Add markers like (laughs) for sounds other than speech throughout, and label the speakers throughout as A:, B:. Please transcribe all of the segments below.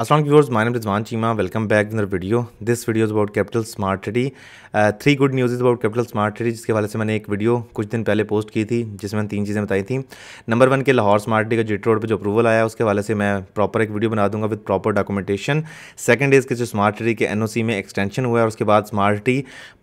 A: Aslam viewers my Rizwan Cheema welcome back in the video this video is about capital smart city three good news is about capital smart city जिसके वाले से मैंने एक video कुछ दिन पहले पोस्ट की थी जिसमें मैंने तीन चीज़ें बताई थी नंबर वन के लाहौर स्मार्ट सिटी का जिट रोड पर जो अप्रूवल आया उसके वाले से मैं प्रॉपर एक वीडियो बना दूंगा with proper documentation second is के जो स्मार्ट सिटी के एन में एक्सटेंशन हुआ है और उसके बाद स्मार्ट सिटी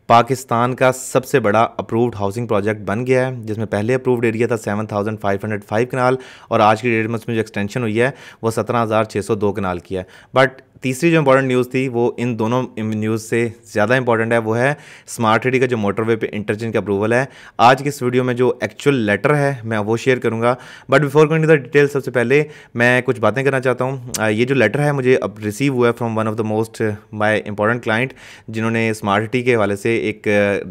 A: पाकिस्तान का सबसे बड़ा अप्रूव्ड हाउसिंग प्रोजेक्ट बन गया है जिसमें पहले अप्रूव्ड एरिया था 7,505 कनाल और आज की डेट में उसमें जो एक्सटेंशन हुई है वो 17,602 कनाल की है बट तीसरी जो इंपॉर्टेंट न्यूज़ थी वो इन दोनों न्यूज़ से ज़्यादा इंपॉर्टेंट है वो है स्मार्ट सिटी का जो मोटरवे पे इंटरचेंज का अप्रूवल है आज की इस वीडियो में जो एक्चुअल लेटर है मैं वो शेयर करूँगा but before going to the detail सबसे पहले मैं कुछ बातें करना चाहता हूँ ये जो लेटर है मुझे अब रिसीव हुआ है from one of the most my important client जिन्होंने स्मार्ट सिटी के हवाले से एक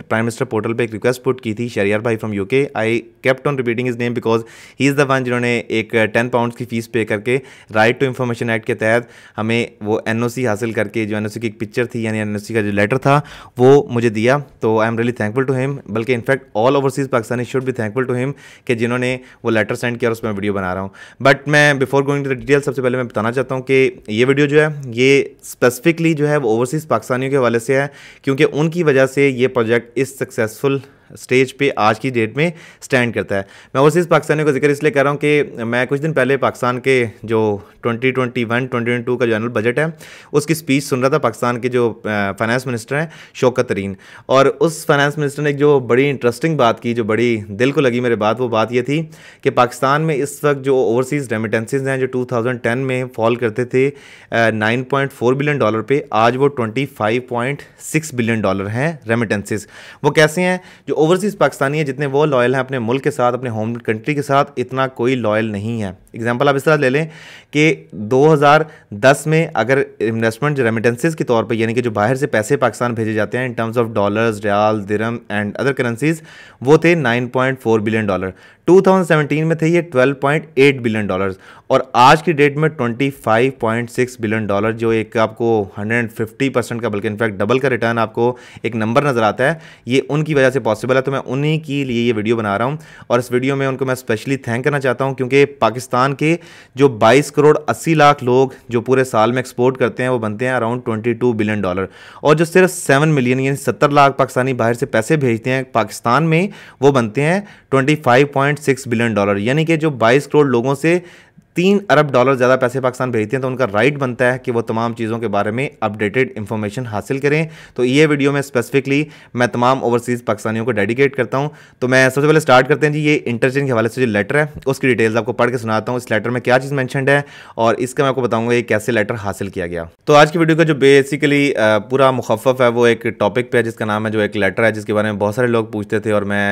A: प्राइम मिनिस्टर पोर्टल पर एक रिक्वेस्ट पुट की थी शरियार भाई from you I kept on repeating his name because he is the one जिन्होंने एक टेन uh, पाउंड की फीस पे करके राइट टू इंफॉर्मेशन एक्ट के तहत हमें वो एन हासिल करके जो एन की एक पिक्चर थी यानी एन का जो लेटर था वो मुझे दिया तो I am really thankful to him बल्कि in fact all overseas Pakistani should भी थैंकफुल टू हिम कि जिन्होंने वो लेटर सेंड किया और उसमें वीडियो बना रहा हूँ बट मैं before going to the detail सबसे पहले मैं बताना चाहता हूँ कि ये वीडियो जो है ये स्पेसिफिकली जो है वो ओवरसीज़ पाकिस्तानियों के हवाले से है क्योंकि उनकी वजह से ये प्रोजेक्ट इस सक्सेसफुल स्टेज पे आज की डेट में स्टैंड करता है मैं ओवरसीज़ पाकिस्तानियों का जिक्र इसलिए कर रहा हूँ कि मैं कुछ दिन पहले पाकिस्तान के जो 2021 2022 का जो एनुअल बजट है उसकी स्पीच सुन रहा था पाकिस्तान के जो फाइनेंस मिनिस्टर हैं शौकत तरीन और उस फाइनेंस मिनिस्टर ने एक जो बड़ी इंटरेस्टिंग बात की जो बड़ी दिल को लगी मेरे बात वो बात ये थी कि पाकिस्तान में इस वक्त जो ओवरसीज़ रेमिटेंसीज हैं जो टू में फॉल करते थे नाइन बिलियन डॉलर पर आज वो ट्वेंटी बिलियन डॉलर हैं रेमिटेंसीज वो कैसे हैं जो ओवरसीज़ पाकिस्तानी है जितने वो लॉयल हैं अपने मुल्क के साथ अपने होम कंट्री के साथ इतना कोई लॉयल नहीं है एग्जाम्पल आप इस तरह ले लें कि 2010 में अगर इन्वेस्टमेंट रेमिटेंसेज के तौर पर यानी कि जो बाहर से पैसे पाकिस्तान भेजे जाते हैं in terms of dollars riyal dirham and other currencies वो थे 9.4 बिलियन डॉलर 2017 में थे ये 12.8 बिलियन डॉलर्स और आज की डेट में 25.6 बिलियन डॉलर जो एक आपको 150 परसेंट का बल्कि इनफैक्ट डबल का रिटर्न आपको एक नंबर नज़र आता है ये उनकी वजह से पॉसिबल है तो मैं उन्हीं के लिए ये वीडियो बना रहा हूँ और इस वीडियो में उनको मैं स्पेशली थैंक करना चाहता हूँ क्योंकि पाकिस्तान के जो बाईस करोड़ अस्सी लाख लोग जो पूरे साल में एक्सपोर्ट करते हैं वो बनते हैं अराउंड ट्वेंटी बिलियन डॉलर और जो सिर्फ सेवन मिलियन यानी सत्तर लाख पाकिस्तानी बाहर से पैसे भेजते हैं पाकिस्तान में वो बनते हैं ट्वेंटी सिक्स बिलियन डॉलर यानी कि जो 22 करोड़ लोगों से तीन अरब डॉलर ज़्यादा पैसे पाकिस्तान भेजते हैं तो उनका राइट बनता है कि वो तमाम चीज़ों के बारे में अपडेटेड इन्फॉर्मेशन हासिल करें तो ये वीडियो में स्पेसिफिकली मैं तमाम ओवरसीज़ पाकिस्तानियों को डेडिकेट करता हूँ तो मैं सबसे पहले स्टार्ट करते हैं जी ये इंटरचेंज के हवाले से जो लेटर है उसकी डिटेल्स आपको पढ़ के सुनाता हूँ इस लेटर में क्या चीज़ मैंशनड है और इसका मैं आपको बताऊँगा ये कैसे लेटर हासिल किया गया तो आज की वीडियो का जो बेसिकली पूरा मुखफ़ है वो एक टॉपिक पर है जिसका नाम है जो एक लेटर है जिसके बारे में बहुत सारे लोग पूछते थे और मैं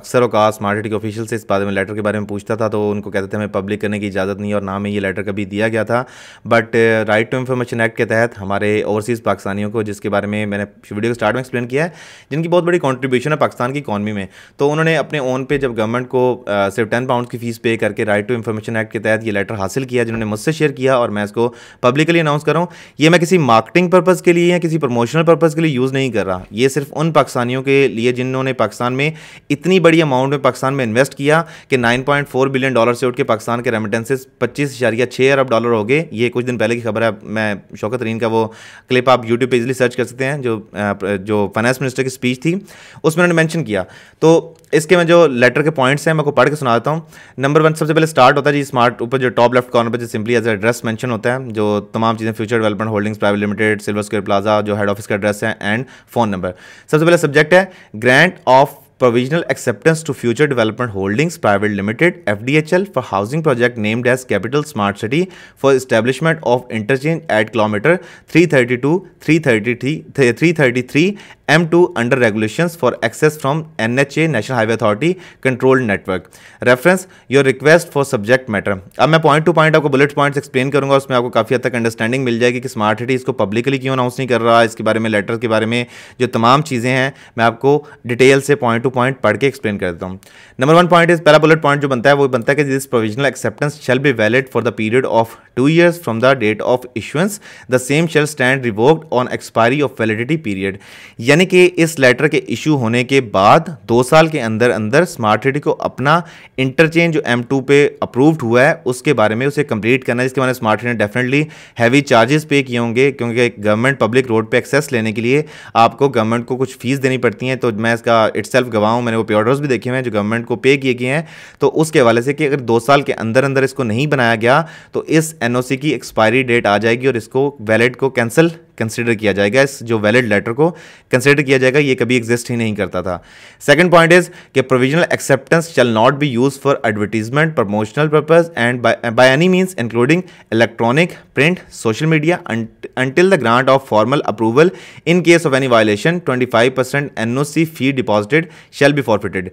A: अक्सर अवकाश स्मार्ट सिटी के ऑफिशियल से इस बारे में लेटर के बारे में पूछता था तो उनको कहते थे हमें पब्लिक करने की इजाज़त मकसद नहीं और ना में ये लेटर कभी दिया गया था but right to information act के तहत हमारे ओवरसीज़ पाकिस्तानियों को जिसके बारे में मैंने वीडियो के स्टार्ट में एक्सप्लेन किया है जिनकी बहुत बड़ी कॉन्ट्रीब्यूशन है पाकिस्तान की इकानमी में तो उन्होंने अपने ओन पे जब गवर्नमेंट को आ, uh, सिर्फ टेन पाउंड की फ़ीस पे करके राइट टू इन्फॉर्मेशन एक्ट के तहत ये लेटर हासिल किया जिन्होंने मुझसे शेयर किया और मैं इसको पब्लिकली अनाउंस कर रहा हूँ ये मैं किसी मार्केटिंग पर्पज़ के लिए या किसी प्रमोशनल पर्पज़ के लिए यूज़ नहीं कर रहा ये सिर्फ उन पाकिस्तानियों के लिए जिन्होंने पाकिस्तान में इतनी बड़ी अमाउंट में पाकिस्तान में इन्वेस्ट किया कि नाइन बिलियन डॉलर से उठ के पाकिस्तान के रेमिटेंसेस पच्चीस इशारिया छः अरब डॉलर हो गए ये कुछ दिन पहले की खबर है मैं शौकत रीन का वो क्लिप आप यूट्यूब पे इजली सर्च कर सकते हैं जो जो फाइनेंस मिनिस्टर की स्पीच थी उसमें उन्होंने मैंशन किया तो इसके मैं जो लेटर के पॉइंट्स हैं मैं को पढ़ के सुना देता हूँ नंबर वन सबसे पहले स्टार्ट होता है जी स्मार्ट ऊपर जो टॉप लेफ्ट कॉर्नर पर जो सिंपली एज एड्रेस मैंशन होता है जो तमाम चीज़ें future development holdings private limited silver स्क्र प्लाजा जो हेड ऑफिस का एड्रेस है एंड फोन नंबर सबसे पहले सब्जेक्ट है grant of provisional acceptance to Future Development Holdings Private Limited FDHL for housing project named as Capital Smart City for establishment of interchange at kilometer 332 333 333 M two under regulation for access from N H A national highway authority control network reference your request for subject matter अब मैं point to point आपको bullet points explain करूंगा उसमें आपको काफ़ी हद तक understanding मिल जाएगी कि स्मार्ट सिटी इसको पब्लिकली क्यों अनाउंस नहीं कर रहा इसके बारे में लेटर के बारे में जो तमाम चीज़ें हैं मैं आपको डिटेल से पॉइंट टू पॉइंट पढ़ के एक्सप्लेन कर देता हूँ नंबर वन पॉइंट इस पहला बुलेट पॉइंट जो बनता है वो बनता है कि this provisional acceptance shall be valid for the period of two years from the date of issuance the same shall stand revoked on expiry of validity period यानी यानी कि इस लेटर के इशू होने के बाद दो साल के अंदर अंदर स्मार्ट सिटी को अपना इंटरचेंज जो एम टू पे अप्रूव्ड हुआ है उसके बारे में उसे कंप्लीट करना है जिसके बारे में स्मार्ट सिटी ने डेफिनेटली हैवी चार्जेस पे किए होंगे क्योंकि गवर्नमेंट पब्लिक रोड पर एक्सेस लेने के लिए आपको गवर्नमेंट को कुछ फीस देनी पड़ती है तो मैं इसका इट्स सेल्फ गवाऊँ मैंने वो पे ऑर्डर्स भी देखे हुए हैं जो गवर्नमेंट को पे किए गए हैं तो उसके हवाले से कि अगर दो साल के अंदर अंदर इसको नहीं बनाया गया तो इस एन की एक्सपायरी डेट आ जाएगी और इसको वैलेट को कैंसिल कंसिडर किया जाएगा इस जो वैलिड लेटर को कंसिडर किया जाएगा ये कभी एग्जिस्ट ही नहीं करता था सेकेंड पॉइंट इज कि provisional acceptance shall not be use for advertisement promotional purpose and by any means including electronic print social media until the grant until the grant of formal approval in case of any violation 25% C fee deposited shall be forfeited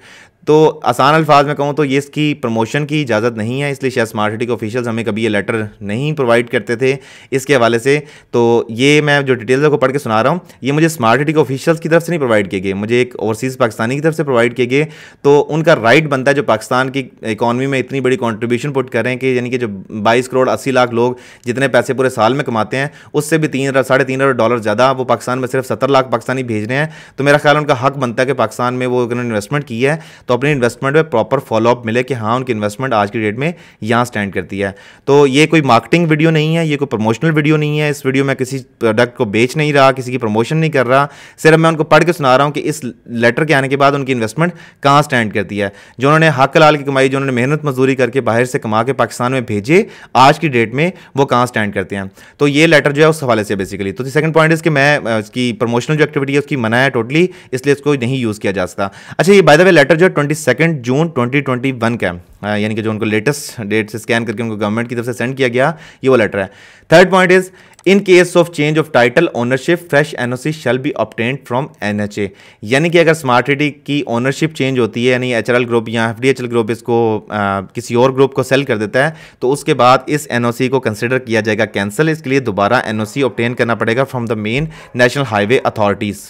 A: तो आसान अल्फाज में कहूँ तो ये इसकी promotion की इजाज़त नहीं है इसलिए शायद स्मार्ट सिटी के ऑफिशियल्स हमें कभी ये लेटर नहीं प्रोवाइड करते थे इसके हवाले से तो ये मैं जो डिटेल्स आपको पढ़ के सुना रहा हूँ ये मुझे स्मार्ट सिटी के ऑफिशियल्स की तरफ से नहीं प्रोवाइड किए गए मुझे एक ओवरसीज़ पाकिस्तानी की तरफ से प्रोवाइड किए गए तो उनका राइट बनता है जो पाकिस्तान की इकानमी में इतनी बड़ी कॉन्ट्रीब्यूशन पुट कर रहे हैं कि यानी कि जो बाईस करोड़ अस्सी लाख लोग जितने पैसे पूरे साल में कमाते हैं उससे भी तीन साढ़े तीन अरब डॉलर ज़्यादा वो पाकिस्तान में सिर्फ सत्तर लाख पाकिस्तानी भेज रहे हैं तो मेरा ख्याल उनका हक बनता है कि पाकिस्तान में वो उन्होंने इन्वेस्टमेंट की है तो अपने इन्वेस्टमेंट में प्रॉपर फॉलोअप मिले कि हाँ उनकी इन्वेस्टमेंट आज की डेट में यहाँ स्टैंड करती है तो ये कोई मार्केटिंग वीडियो नहीं है ये कोई प्रमोशनल वीडियो नहीं है इस वीडियो में किसी प्रोडक्ट को बेच नहीं रहा किसी की प्रमोशन नहीं कर रहा सिर्फ मैं उनको पढ़ के सुना रहा हूँ कि इस लेटर के आने के बाद उनकी इन्वेस्टमेंट कहाँ स्टैंड करती है जो उन्होंने हक लाल की कमाई जो उन्होंने मेहनत मजदूरी करके बाहर से कमा के पाकिस्तान में भेजे आज की डेट में वो कहाँ स्टैंड करते हैं तो ये लेटर जो है उस हवाले से बेसिकली तो सेकंड पॉइंट इसके मैं इसकी प्रमोशनल जो एक्टिविटी है उसकी मना है टोटली इसलिए इसको नहीं यूज़ किया जा सकता अच्छा ये बाय द वे लेटर जो है twenty second June twenty twenty one का यानी कि जो उनको लेटेस्ट डेट से स्कैन करके उनको गवर्नमेंट की तरफ से सेंड किया गया ये वो लेटर है third point is in case of change of title ownership fresh NOC shall be obtained from NHA यानी कि अगर स्मार्ट सिटी की ओनरशिप चेंज होती है यानी एचआरएल ग्रुप या एफडीएचएल ग्रुप इसको आ, uh, किसी और ग्रुप को सेल कर देता है तो उसके बाद इस एनओसी को कंसिडर किया जाएगा कैंसिल इसके लिए दोबारा एनओसी ऑप्टेन करना पड़ेगा from the main national highway authorities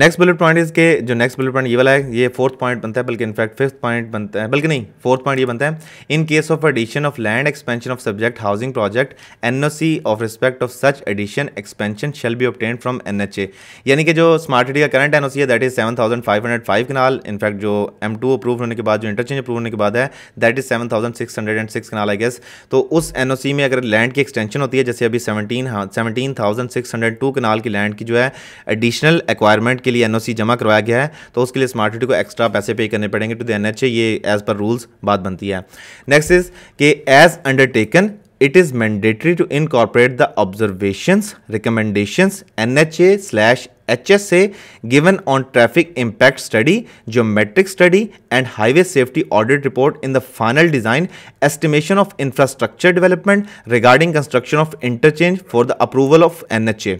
A: next bullet point इसके जो नेक्स्ट बुलेट पॉइंट ये वाला है ये फोर्थ पॉइंट बनता है बल्कि इनफैक्ट फिफ्थ पॉइंट बनता है बल्कि नहीं फोर्थ पॉइंट ये बनता है in case of addition of land expansion of subject housing project NOC of respect of such addition expansion shall be obtain from N H A यानी कि जो स्मार्ट सिटी का करंट एनओसी है that is seven thousand five hundred five kanal in fact जो M two approve होने के बाद जो इंटरचेंज अप्रूव होने के बाद है that is seven thousand six hundred and six kanal I guess तो उस एन ओ सी में अगर लैंड की एक्सटेंशन होती है जैसे अभी seventeen seventeen thousand six hundred two kanal की लैंड की जो है एडिशनल एक्वायरमेंट के लिए एन जमा करवाया गया है तो उसके लिए स्मार्ट सिटी को एक्स्ट्रा पैसे पे करने पड़ेंगे टू द एन ये एज पर रूल्स बात बनती है नेक्स्ट इज के as undertaken it is mandatory to incorporate the incorporate recommendation N H A slash H S से given on traffic impact study geometric study and highway safety audit report in the final design estimation of infrastructure development regarding construction of interchange for the approval of N H A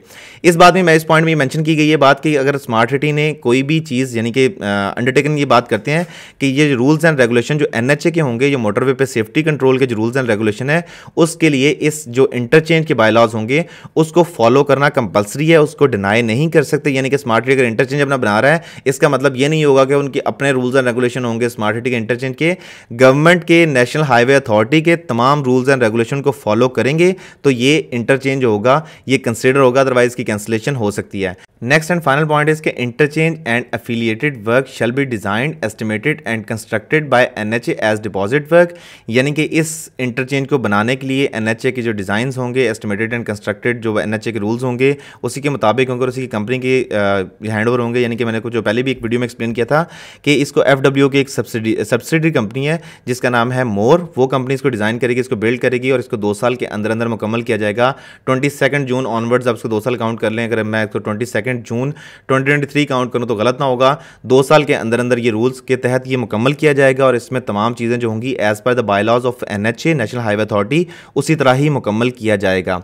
A: इस बात में मैं इस point में mention की गई है बात कि अगर स्मार्ट सिटी ने कोई भी चीज़ यानी कि अंडरटेकन ये बात करते हैं कि ये रूल्स एंड रेगुलेशन जो एन एच ए के होंगे जो मोटरवे पर सेफ्टी कंट्रोल के जो रूल्स एंड रेगुलेशन है उसके लिए इस जो इंटरचेंज के बायलॉज होंगे उसको फॉलो करना कंपल्सरी है उसको डिनाई नहीं कर सकते सकते हैं यानी कि स्मार्ट सिटी अगर इंटरचेंज अपना बना रहा है इसका मतलब ये नहीं होगा कि उनके अपने रूल्स एंड रेगुलेशन होंगे स्मार्ट सिटी के इंटरचेंज के गवर्नमेंट के नेशनल हाईवे अथॉरिटी के तमाम रूल्स एंड रेगुलेशन को फॉलो करेंगे तो ये इंटरचेंज होगा ये कंसिडर होगा अदरवाइज की कैंसिलेशन हो सकती है नेक्स्ट एंड फाइनल पॉइंट इसके interchange and affiliated work shall be design estimated and constructed by NHA as deposit work यानी कि इस इंटरचेंज को बनाने के लिए एनएचए के जो डिज़ाइन होंगे एस्टिमेटेड एंड कंस्ट्रक्टेड जो एनएचए के रूल्स होंगे उसी के मुताबिक होंगे उसी की कंपनी कि हैंड ओवर होंगे यानी कि मैंने कुछ जो पहले भी एक वीडियो में एक्सप्लेन किया था कि इसको एफ डब्ल्यू की एक सब्सिडी सब्सिडी कंपनी है जिसका नाम है मोर वो कंपनी इसको डिज़ाइन करेगी इसको बिल्ड करेगी और इसको दो साल के अंदर अंदर मुकम्मल किया जाएगा ट्वेंटी जून ऑनवर्ड्स आप इसको दो साल काउंट कर लें अगर मैं इसको ट्वेंटी जून ट्वेंटी काउंट करूँ तो गलत ना होगा दो साल के अंदर अंदर ये रूल्स के तहत ये मुकम्मल किया जाएगा और इसमें तमाम चीज़ें जो होंगी as per the bylaws of N H A national highway authority उसी तरह ही मुकम्मल किया जाएगा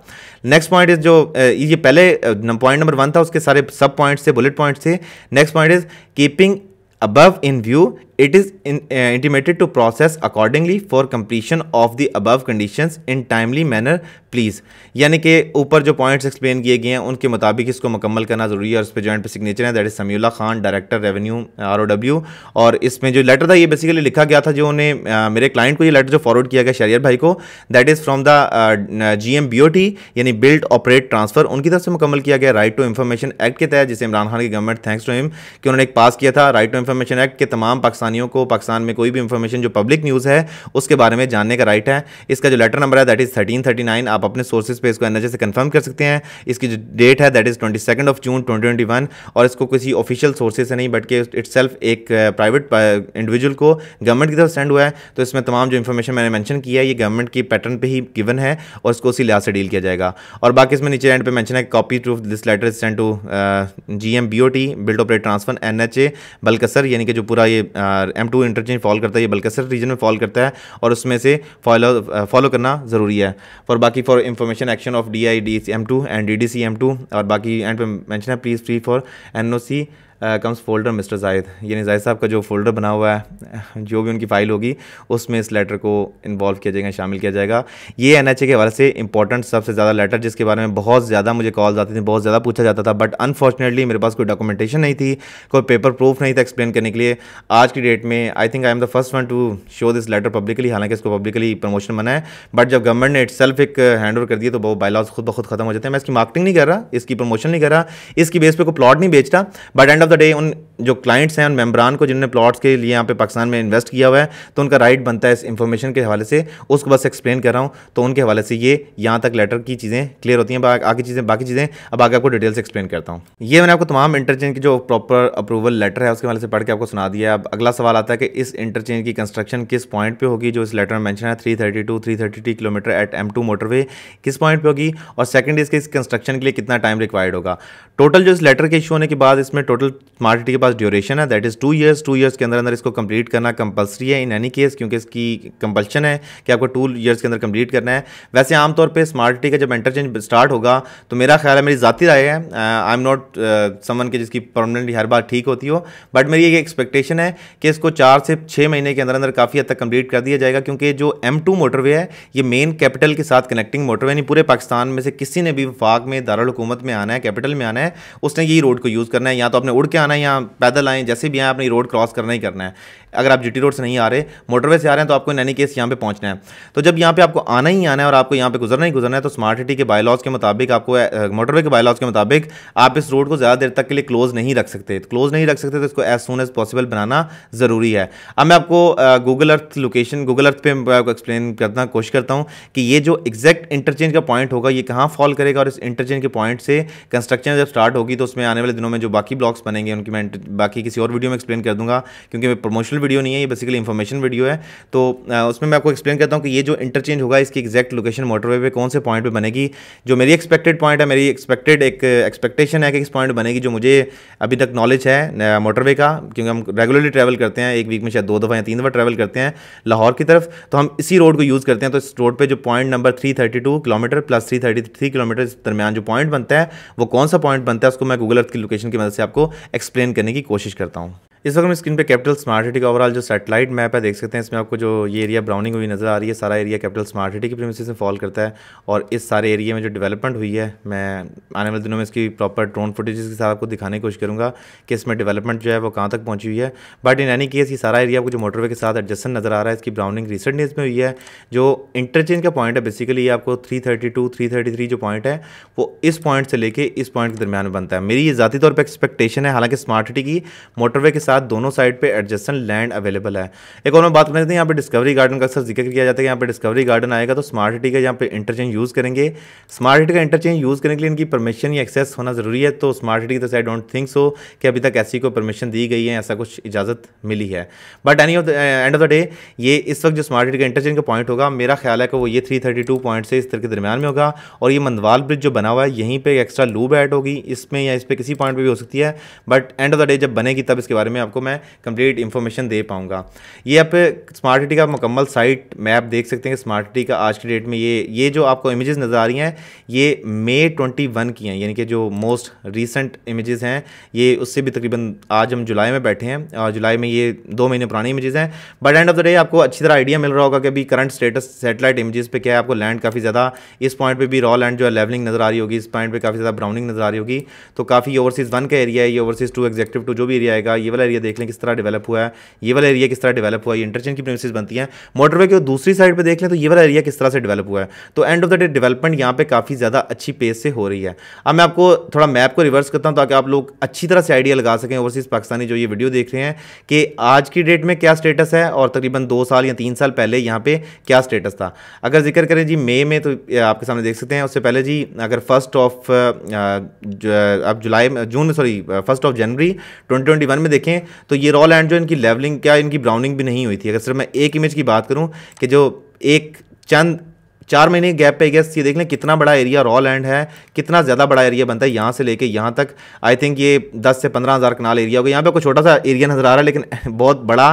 A: नेक्स्ट पॉइंट इस जो ये पहले पॉइंट नंबर वन था उसके सारे सब पॉइंट्स थे बुलेट पॉइंट्स थे next point is keeping above in view It is in, uh, intimated to process accordingly for completion of the above conditions in timely manner please यानी कि ऊपर जो पॉइंट्स एक्सप्लेन किए गए हैं उनके मुताबिक इसको मुकम्मल करना ज़रूरी है और इस पर जॉइंट पर सिग्नेचर है that is Samila Khan director revenue R O W और इसमें जो लेटर था ये बेसिकली लिखा गया था जो उन्हें uh, मेरे क्लाइंट को ये लेटर जो फॉरवर्ड किया गया शरियर भाई को that is from the G M B O T यानी बिल्ड ऑपरेट ट्रांसफ़र उनकी तरफ से मुकम्मल किया गया राइट टू इन्फॉर्मेशन एक्ट के तहत जिसे इमरान खान की गवर्नमेंट थैंक्स टू हिम कि उन्होंने एक पास किया था राइट टू इन्फॉर्मेशन एक्ट के तमाम पाकिस्तान पाकिस्तानियों को पाकिस्तान में कोई भी इंफॉर्मेशन जो पब्लिक न्यूज़ है उसके बारे में जानने का राइट है इसका जो लेटर नंबर है that is thirteen thirty nine आप अपने सोर्सेज पे इसको एन से कंफर्म कर सकते हैं इसकी जो डेट है that is twenty second of June twenty twenty one और इसको किसी ऑफिशियल सोर्सेज से नहीं बट के इट्स एक प्राइवेट इंडिविजुअल को गवर्नमेंट की तरफ सेंड हुआ है तो इसमें तमाम जो इन्फॉर्मेशन मैंने मैंशन किया है ये गवर्नमेंट की पैटर्न पर ही गिवन है और इसको उसी लिहाज से डील किया जाएगा और बाकी इसमें नीचे एंड पे मैंशन है copy to this letter is send to G M B O T build operate transfer N H A Balkasar यानी कि जो पूरा ये आ, एम टू इंटरचेंज फॉल करता है ये सर रीजन में फॉल करता है और उसमें से फॉलो फॉलो करना ज़रूरी है और बाकी for information action of D I D C M two and D D C M two और बाकी एंड पे मैंशन है please free for N O C comes folder mister Zahid यानी जाहिद साहब का जो फोल्डर बना हुआ है जो भी उनकी फ़ाइल होगी उसमें इस लेटर को इन्वॉल्व किया जाएगा शामिल किया जाएगा ये एन के हवाले से इंपॉर्टेंट सबसे ज़्यादा लेटर जिसके बारे में बहुत ज़्यादा मुझे कॉल्स आती थी बहुत ज़्यादा पूछा जाता था बट अनफॉर्चुनेटली मेरे पास कोई डॉक्यूमेंटेशन नहीं थी कोई पेपर प्रूफ नहीं था एक्सप्लेन करने के लिए आज की डेट में I think I am the first one to show this letter publicly हालांकि इसको पब्लिकली प्रमोशन बनाए है बट जब गवर्नमेंट ने इट एक हैंड ओवर कर दिया तो वो बायलॉज खुद ब खुद खत्म हो जाते हैं मैं इसकी मार्केटिंग नहीं कर रहा इसकी प्रमोशन नहीं कर रहा इसकी बेस पर कोई प्लॉट नहीं बेचता but end of the day उन जो क्लाइंट्स हैं उन मेम्बरान को जिन्होंने प्लॉट्स के लिए यहाँ पे पाकिस्तान में इन्वेस्ट किया हुआ है तो उनका राइट बनता है इस इंफॉर्मेशन के हवाले से उसको बस एक्सप्लेन कर रहा हूँ तो उनके हवाले से ये यहाँ तक लेटर की चीज़ें क्लियर होती हैं आगे चीज़ें बाकी चीज़ें अब आगे आपको डिटेल्स एक्सप्लेन करता हूँ ये मैंने आपको तमाम इंटरचेंज की जो प्रॉपर अप्रूवल लेटर है उसके हवाले से पढ़ के आपको सुना दिया अब अगला सवाल आता है कि इस इंटरचेंज की कंस्ट्रक्शन किस पॉइंट पर होगी जो इस लेटर में मैंशन है three thirty kilometre at M two motorway किस पॉइंट पर होगी और सेकेंड इसके इस कंस्ट्रक्शन के लिए कितना टाइम रिक्वायर्ड होगा टोटल जो इस लेटर के इशू होने के बाद इसमें टोटल स्मार्ट सिटी के पास ड्यूरेशन है that is two years two years के अंदर अंदर इसको कंप्लीट करना कंपलसरी है इन एनी केस क्योंकि इसकी कंपल्शन है कि आपको टू ईयर्स के अंदर कंप्लीट करना है वैसे आमतौर पर स्मार्ट सिटी का जब इंटरचेंज स्टार्ट होगा तो मेरा ख्याल है मेरी ज़ाती राय है आई एम नॉट समन के जिसकी परमानेंटली हर बार ठीक होती हो बट मेरी ये एक्सपेक्टेशन है कि इसको चार से छः महीने के अंदर अंदर काफ़ी हद तक कंप्लीट कर दिया जाएगा क्योंकि जो एम टू मोटरवे है ये मेन कैपिटल के साथ कनेक्टिंग मोटरवे यानी पूरे पाकिस्तान में से किसी ने भी वफाक में दारकूमत में आना है कैपिटल में आना है उसने यही रोड को यूज़ करना है या तो अपने उड़ मुड़ के आना है या पैदल आएँ जैसे भी आएँ अपनी रोड क्रॉस करना ही करना है अगर आप जी रोड से नहीं आ रहे मोटरवे से आ रहे हैं तो आपको इन एनी केस यहाँ पे पहुँचना है तो जब यहाँ पे आपको आना ही आना है और आपको यहाँ पे गुजरना ही गुजरना है तो स्मार्ट सिटी के बायलॉज के मुताबिक आपको मोटरवे के बायलॉज के मुताबिक आप इस रोड को ज़्यादा देर तक के लिए क्लोज़ नहीं रख सकते क्लोज़ नहीं रख सकते तो इसको एज सुन एज़ पॉसिबल बनाना ज़रूरी है अब मैं आपको Google Earth location Google Earth पर मैं आपको एक्सप्लेन करना कोशिश करता हूँ कि ये जो एग्जैक्ट इंटरचेंज का पॉइंट होगा ये कहाँ फॉल करेगा और इस इंटरचेंज के पॉइंट से कंस्ट्रक्शन जब स्टार्ट होगी तो उसमें आने वाले दिनों में जो बाकी ब्लॉक्स बने बनेंगे उनकी मैं बाकी किसी और वीडियो में एक्सप्लेन कर दूंगा क्योंकि प्रमोशनल वीडियो नहीं है ये बेसिकली इंफॉर्मेशन वीडियो है तो उसमें मैं आपको एक्सप्लेन करता हूँ कि ये जो इंटरचेंज होगा इसकी एक्जैक्ट लोकेशन मोटरवे पे कौन से पॉइंट पे बनेगी जो मेरी एक्सपेक्टेड पॉइंट है मेरी एक्सपेक्टेड एक एक्सपेक्टेशन है कि इस पॉइंट बनेगी जो मुझे अभी तक नॉलेज है मोटरवे का क्योंकि हम रेगुलरली ट्रैवल करते हैं एक वीक में शायद दो दफ़ा या तीन दफ़ा ट्रैवल करते हैं लाहौर की तरफ तो हम इसी रोड को यूज़ करते हैं तो इस रोड पर जो point number three thirty two kilometre plus three thirty three kilometre दरमियान जो पॉइंट बनता है वो कौन सा पॉइंट बनता है उसको मैं गूगल अर्थ की लोकेशन की मदद से आपको एक्सप्लेन करने की कोशिश करता हूँ इस वक्त हम स्क्रीन पे कैपिटल स्मार्ट सिटी का ओवरऑल जो सैटेलाइट मैप है देख सकते हैं इसमें आपको जो ये एरिया ब्राउनिंग हुई नज़र आ रही है सारा एरिया कैपिटल स्मार्ट सिटी की प्रीमिस में फॉल करता है और इस सारे एरिया में जो डेवलपमेंट हुई है मैं आने वाले दिनों में इसकी प्रॉपर ड्रोन फुटेज के साथ आपको दिखाने की कोशिश करूँगा कि इसमें डेवलपमेंट जो है वो कहाँ तक पहुँची हुई है बट इन एनी केस ये सारा एरिया आपको जो मोटरवे के साथ एडजस्टन नज़र आ रहा है इसकी ब्राउनिंग रिसेंट डेज में हुई है जो इंटरचेंज का पॉइंट है बेसिकली ये आपको three thirty two three thirty three जो पॉइंट है वो इस पॉइंट से लेकर इस पॉइंट के दरमियान बनता है मेरी ये ज़ाती तौर पर एक्सपेक्टेशन है हालांकि स्मार्ट सिटी की मोटरवे के साथ दोनों साइड पे एडजस्टन लैंड अवेलेबल है एक और मैं बात करना चाहते हैं यहाँ पे डिस्कवरी गार्डन का अक्सर जिक्र किया जाता है कि यहाँ पे डिस्कवरी गार्डन आएगा तो स्मार्ट सिटी का यहाँ पे इंटरचेंज यूज़ करेंगे स्मार्ट सिटी का इंटरचेंज यूज़ करने के लिए इनकी परमिशन या एक्सेस होना ज़रूरी है तो स्मार्ट सिटी की आई डोंट थिंक सो कि अभी तक ऐसी को परमिशन दी गई है ऐसा कुछ इजाज़त मिली है but any end of the day ये इस वक्त जो स्मार्ट सिटी का इंटरचेंज का पॉइंट होगा मेरा ख्याल है कि वो ये थ्री थर्टी टू पॉइंट से इस तरह के दरमियान में होगा और ये मंदवाल ब्रिज जो बना हुआ है यहीं पर एक्स्ट्रा लूब ऐड होगी इसमें या इस पर किसी पॉइंट पर भी हो सकती है but end of the day जब बनेगी तब इसके बारे में में आपको मैं कंप्लीट इन्फॉर्मेशन दे पाऊँगा ये आप स्मार्ट सिटी का मुकम्मल साइट मैप देख सकते हैं स्मार्ट सिटी का आज के डेट में ये ये जो आपको इमेजेस नज़र आ रही हैं ये मे ट्वेंटी की हैं यानी कि जो मोस्ट रिसेंट इमेजेस हैं ये उससे भी तकरीबन आज हम जुलाई में बैठे हैं और जुलाई में ये दो महीने पुरानी इमेजेस हैं but end of the day आपको अच्छी तरह आइडिया मिल रहा होगा कि अभी करंट स्टेटस सेटेलाइट इमेजेस पे क्या है आपको लैंड काफ़ी ज़्यादा इस पॉइंट पे भी रॉ लैंड जो है लेवलिंग नज़र आ रही होगी इस पॉइंट पे काफ़ी ज़्यादा ब्राउनिंग नज़र आ रही होगी तो काफ़ी ओवरसीज़ वन का एरिया है ये ओवरसीज़ टू एग्जेक्टिव टू जो भी एरिया आएगा ये वाला एरिया देख लें किस तरह डेवलप हुआ है ये वाला एरिया किस तरह डेवलप हुआ है इंटरचेंज की प्रेमिस बनती हैं मोटरवे के दूसरी साइड पर देख लें तो ये वाला एरिया किस तरह से डेवलप हुआ है तो end of the day development यहाँ पर काफ़ी ज़्यादा अच्छी पेस से हो रही है अब मैं आपको थोड़ा मैप को रिवर्स करता हूँ ताकि आप लोग अच्छी तरह से आइडिया लगा सकें ओवरसीज़ पाकिस्तानी जो ये वीडियो देख रहे हैं कि आज की डेट में क्या स्टेटस है और तकरीबन दो साल या तीन साल पहले यहाँ पे क्या स्टेटस था अगर जिक्र करें जी मई में तो आपके सामने देख सकते हैं उससे पहले जी अगर फर्स्ट ऑफ अब जुलाई जून में सॉरी फर्स्ट ऑफ जनवरी 2021 में देखें देखें तो ये रॉल एंड जो इनकी लेवलिंग क्या इनकी ब्राउनिंग भी नहीं हुई थी अगर सिर्फ मैं एक इमेज की बात करूँ कि जो एक चंद चार महीने गैप पे गैस ये देख लें कितना बड़ा एरिया रॉ लैंड है कितना ज़्यादा बड़ा एरिया बनता है यहाँ से लेके यहाँ तक आई थिंक ये दस से पंद्रह हज़ार कनाल एरिया होगा यहाँ पे कोई छोटा सा एरिया नज़र आ रहा है लेकिन (laughs) बहुत बड़ा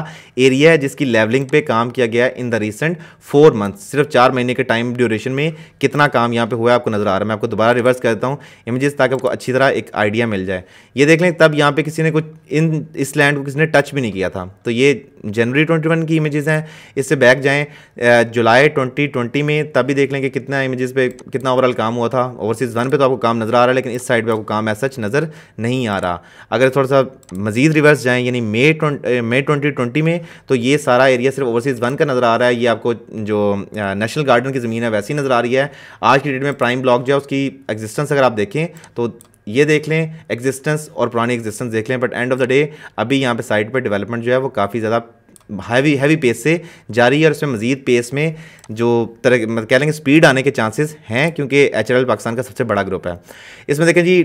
A: एरिया है जिसकी लेवलिंग पे काम किया गया है in the recent four month सिर्फ चार महीने के टाइम ड्यूरेशन में कितना काम यहाँ पर हुआ है आपको नज़र आ रहा है मैं आपको दोबारा रिवर्स कर देता हूँ इमेजेस ताकि आपको अच्छी तरह एक आइडिया मिल जाए ये देख लें तब यहाँ पर किसी ने कुछ इन इस लैंड को किसी ने टच भी नहीं किया था तो ये जनवरी ट्वेंटी की इमेजेस हैं इससे बैक जाएँ जुलाई ट्वेंटी में तब आप भी देख लें कि कितना इमेजेस पे कितना ओवरऑल काम हुआ था ओवरसीज़ वन पे तो आपको काम नज़र आ रहा है लेकिन इस साइड पे आपको काम ऐसा सच नज़र नहीं आ रहा अगर थोड़ा सा मजीद रिवर्स जाएँ यानी मे मे ट्वेंटी में तो ये सारा एरिया सिर्फ ओवरसीज़ वन का नज़र आ रहा है ये आपको जो नेशनल गार्डन की ज़मीन है वैसी नज़र आ रही है आज की डेट में प्राइम ब्लॉक जो है उसकी एग्जिस्टेंस अगर आप देखें तो ये देख लें एग्जिस्टेंस और पुरानी एग्जिस्टेंस देख लें but end of the day अभी यहाँ पे साइट पर डेवलपमेंट जो है वो काफ़ी ज़्यादा हैवी हैवी पेस से जारी है और इसमें मजीद पेस में जो तरह मतलब कह लेंगे स्पीड आने के चांसेस हैं क्योंकि एच पाकिस्तान का सबसे बड़ा ग्रुप है इसमें देखें जी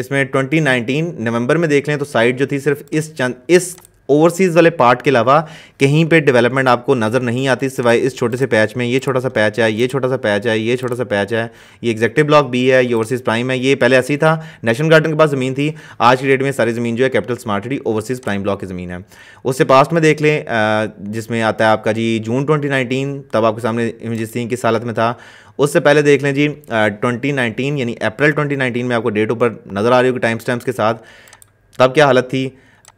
A: इसमें 2019 नवंबर में देख लें तो साइड जो थी सिर्फ इस चंद इस ओवरसीज़ वाले पार्ट के अलावा कहीं पे डेवलपमेंट आपको नज़र नहीं आती सिवाय इस छोटे से पैच में ये छोटा सा पैच है ये छोटा सा पैच है ये छोटा सा पैच है ये एग्जेक्टिव ब्लॉक बी है ये ओवरसीज़ प्राइम है ये पहले ऐसी था नेशनल गार्डन के पास ज़मीन थी आज की डेट में सारी ज़मीन जो है capital smart city overseas prime block की ज़मीन है उससे पास्ट में देख लें जिसमें आता है आपका जी जून ट्वेंटी तब आपके सामने इमेजेस सिंह किस हालत में था उससे पहले देख लें जी ट्वेंटी यानी अप्रैल ट्वेंटी में आपको डेट ऊपर नज़र आ रही होगी टाइम टाइम्स के साथ तब क्या हालत थी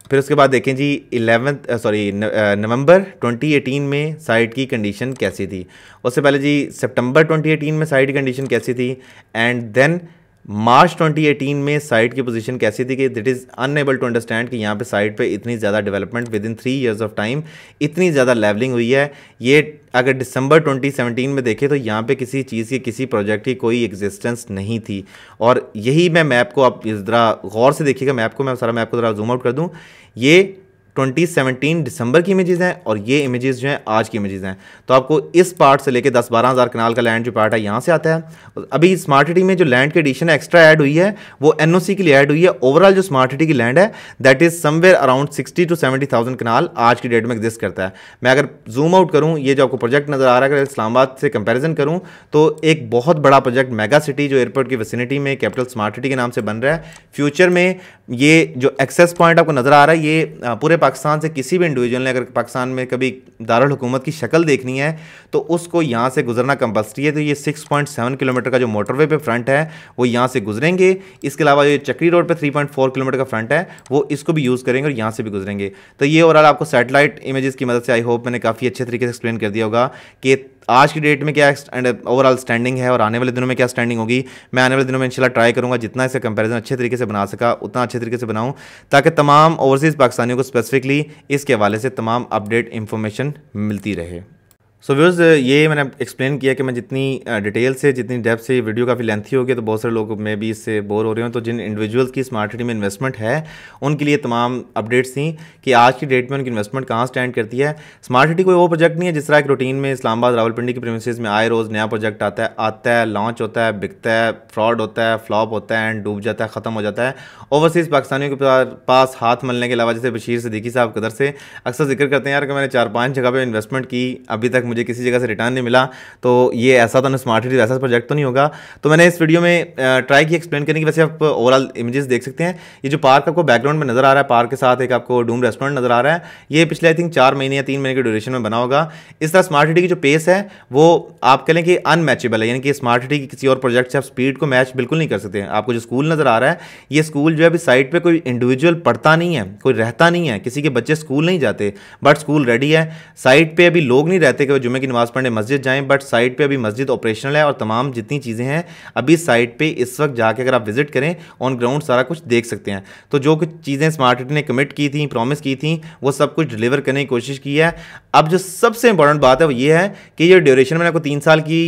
A: फिर उसके बाद देखें जी इलेवंथ सॉरी नवंबर 2018 में साइट की कंडीशन कैसी थी उससे पहले जी सितंबर 2018 में साइट की कंडीशन कैसी थी एंड देन मार्च 2018 में साइट की पोजीशन कैसी थी कि that is unable to understand कि यहाँ पे साइट पे इतनी ज़्यादा development within three years of time इतनी ज़्यादा लेवलिंग हुई है ये अगर दिसंबर 2017 में देखें तो यहाँ पे किसी चीज़ की किसी प्रोजेक्ट की कोई एग्जिस्टेंस नहीं थी और यही मैं मैप को आप इस तरह गौर से देखिएगा मैप को मैं सारा मैप को ज़रा जूम आउट कर दूँ ये 2017 दिसंबर की इमेजेस हैं और ये इमेजेस जो हैं आज की इमेजेस हैं तो आपको इस पार्ट से लेके 10 बारह हज़ार कनाल का लैंड जो पार्ट है यहाँ से आता है अभी स्मार्ट सिटी में जो लैंड की एडिशन एक्स्ट्रा ऐड हुई है वो एन के लिए ऐड हुई है ओवरऑल जो स्मार्ट सिटी की लैंड है that is somewhere around sixty two seventy thousand kanal आज की डेट में एग्जिस्ट करता है मैं अगर जूम आउट करूँ ये जो आपको प्रोजेक्ट नज़र आ रहा है अगर इस्लामाबाद से कंपेरिजन करूँ तो एक बहुत बड़ा प्रोजेक्ट मेगा सिटी जो एयरपोर्ट की वेसिनिटी में कैपिटल स्मार्ट सिटी के नाम से बन रहा है फ्यूचर में ये जो एक्सेस पॉइंट आपको नज़र आ रहा है ये पूरे पाकिस्तान से किसी भी इंडिविजुअल ने अगर पाकिस्तान में कभी दारुल हुकूमत की शक्ल देखनी है तो उसको यहाँ से गुजरना कंपलसरी है तो ये 6.7 किलोमीटर का जो मोटरवे पे फ्रंट है वो यहाँ से गुजरेंगे इसके अलावा जो चक्री रोड पर 3.4 किलोमीटर का फ्रंट है वो इसको भी यूज़ करेंगे और यहाँ से भी गुजरेंगे तो ये ओवरऑल आपको सेटेलाइट इमेज़ की मदद से आई होप मैंने काफ़ी अच्छे तरीके से एक्सप्लेन कर दिया होगा कि आज की डेट में क्या ओवरऑल स्टैंडिंग है और आने वाले दिनों में क्या स्टैंडिंग होगी मैं आने वाले दिनों में इंशाल्लाह ट्राई करूँगा जितना इसे कंपैरिजन अच्छे तरीके से बना सका उतना अच्छे तरीके से बनाऊँ ताकि तमाम ओवरसीज़ पाकिस्तानियों को स्पेसिफिकली इसके हवाले से तमाम अपडेट इन्फॉर्मेशन मिलती रहे सो so, व्यूज़ uh, ये मैंने एक्सप्लेन किया कि मैं जितनी डिटेल uh, से जितनी डेप्थ से वीडियो काफ़ी लेंथी होगी तो बहुत सारे लोग मे भी इससे बोर हो रहे हो तो जिन इंडिविजुअल्स की स्मार्ट सिटी में इन्वेस्टमेंट है उनके लिए तमाम अपडेट्स थी कि आज की डेट में उनकी इन्वेस्टमेंट कहाँ स्टैंड करती है स्मार्ट सिटी कोई वो प्रोजेक्ट नहीं है जिस तरह एक रूटीन में इस्लामाबाद रावलपिंडी की प्रेमिस में आए रोज़ नया प्रोजेक्ट आता है आता है लॉन्च होता है बिकता है फ्रॉड होता है फ्लॉप होता है एंड डूब जाता है ख़त्म हो जाता है ओवरसीज़ पाकिस्तानियों के पास हाथ मलने के अलावा जैसे बशीर सदीकी साहब कदर से अक्सर जिक्र करते हैं यार कि मैंने चार पाँच जगह पर इन्वेस्टमेंट की अभी तक मुझे किसी जगह से रिटर्न नहीं मिला तो ये ऐसा तो स्मार्ट सिटी वैसा प्रोजेक्ट तो नहीं होगा तो मैंने इस वीडियो में ट्राई की एक्सप्लेन करने की वैसे आप ओवरऑल इमेजेस देख सकते हैं ये जो पार्क आपको बैकग्राउंड में नज़र आ रहा है पार्क के साथ एक आपको डूम रेस्टोरेंट नज़र आ रहा है ये पिछले आई थिंक चार महीने या तीन महीने के ड्यूरेशन में बना होगा इस तरह स्मार्ट सिटी की जो पेस है वो आप कहें कि अनमैचेबल है यानी कि स्मार्ट सिटी की किसी और प्रोजेक्ट से आप स्पीड को मैच बिल्कुल नहीं कर सकते हैं आपको जो स्कूल नज़र आ रहा है ये स्कूल जो है अभी साइट पर कोई इंडिविजुअल पढ़ता नहीं है कोई रहता नहीं है किसी के बच्चे स्कूल नहीं जाते बट स्कूल रेडी है साइट पर अभी लोग नहीं रहते कि और जुमे की नमाज़ पढ़ने मस्जिद जाएँ बट साइट पर अभी मस्जिद ऑपरेशनल है और तमाम जितनी चीज़ें हैं अभी साइट पर इस वक्त जाके अगर आप विज़िट करें ऑन ग्राउंड सारा कुछ देख सकते हैं तो जो कुछ चीज़ें स्मार्ट सिटी ने कमिट की थी प्रॉमिस की थी वो सब कुछ डिलीवर करने की कोशिश की है अब जो सबसे इंपॉर्टेंट बात है वो ये है कि ये ड्यूरेशन मैंने आपको तीन साल की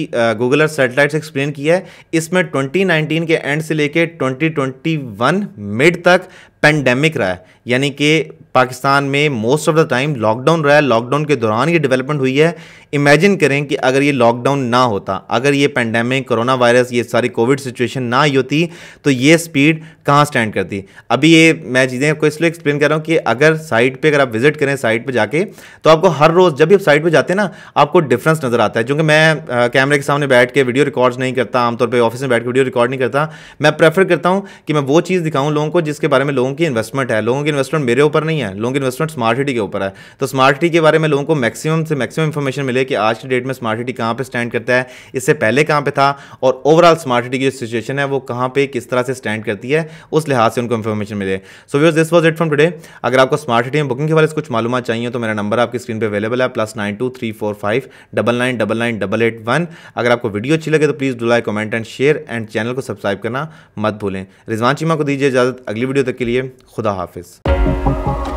A: गूगल और सेटेलाइट एक्सप्लेन किया है इसमें 2019 के एंड से लेके 2021 मिड तक पेंडेमिक रहा है यानी कि पाकिस्तान में most of the time lockdown रहा है लॉकडाउन के दौरान ये डेवलपमेंट हुई है इमेजिन करें कि अगर ये लॉकडाउन ना होता अगर ये पेंडेमिक कोरोना वायरस ये सारी कोविड सिचुएशन ना ही होती तो ये स्पीड कहाँ स्टैंड करती अभी ये मैं चीज़ें आपको इसलिए एक्सप्लेन कर रहा हूँ कि अगर साइट पर अगर आप विजिट करें साइट पर जाके तो आपको हर रोज़ जब भी आप साइट पर जाते हैं ना आपको डिफरेंस नज़र आता है क्योंकि मैं कैमरे के सामने बैठ के वीडियो रिकॉर्ड्स नहीं करता आमतौर पर ऑफिस में बैठ के वीडियो रिकॉर्ड नहीं करता मैं प्रेफर करता हूँ कि मैं वो चीज़ दिखाऊँ लोगों को जिसके बारे में लोगों की इन्वेस्टमेंट है लोगों की इन्वेस्टमेंट मेरे ऊपर नहीं है लोगों की इन्वेस्टमेंट स्मार्ट सिटी के ऊपर है तो स्मार्ट सिटी के बारे में लोगों को मैक्सिमम से मैक्सिमम इन्फॉर्मेशन मिले कि आज की डेट में स्मार्ट सिटी कहाँ पर स्टैंड करता है इससे पहले कहाँ पर था और ओवरऑल स्मार्ट सिटी की जो सिचुएशन है वो कहाँ पर किस तरह से स्टैंड करती है उस लिहाज से उनको इन्फॉर्मेशन मिले so views this was it from today अगर आपको स्मार्ट सिटी में बुकिंग के बारे में कुछ मालूम चाहिए तो मेरा नंबर आपकी स्क्रीन पर अवेलेबल है plus nine two three four five double nine double nine double eight one अगर आपको वीडियो अच्छी लगे तो please do like comment and share and channel को सब्सक्राइब करना मत भूलें रिजवान चीमा को दीजिए इजाज़त अगली वीडियो तक के लिए खुदा हाफिज़ you.